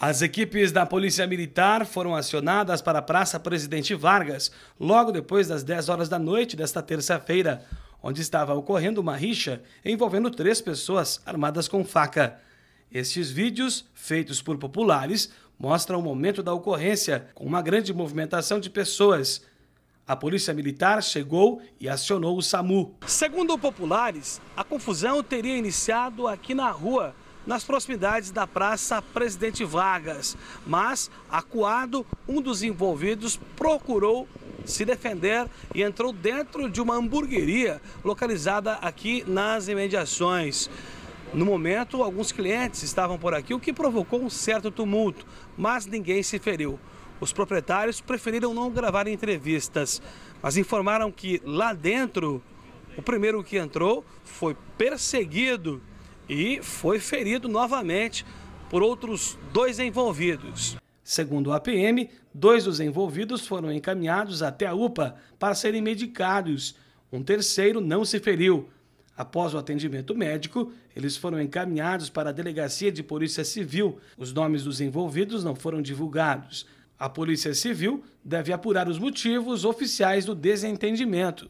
As equipes da Polícia Militar foram acionadas para a Praça Presidente Vargas logo depois das 10 horas da noite desta terça-feira, onde estava ocorrendo uma rixa envolvendo três pessoas armadas com faca. Estes vídeos, feitos por populares, mostram o momento da ocorrência, com uma grande movimentação de pessoas. A polícia militar chegou e acionou o SAMU. Segundo populares, a confusão teria iniciado aqui na rua, nas proximidades da Praça Presidente Vargas. Mas, acuado, um dos envolvidos procurou se defender e entrou dentro de uma hamburgueria localizada aqui nas imediações. No momento, alguns clientes estavam por aqui, o que provocou um certo tumulto, mas ninguém se feriu. Os proprietários preferiram não gravar entrevistas, mas informaram que lá dentro, o primeiro que entrou foi perseguido e foi ferido novamente por outros dois envolvidos. Segundo a PM, dois dos envolvidos foram encaminhados até a UPA para serem medicados. Um terceiro não se feriu. Após o atendimento médico, eles foram encaminhados para a Delegacia de Polícia Civil. Os nomes dos envolvidos não foram divulgados. A Polícia Civil deve apurar os motivos oficiais do desentendimento.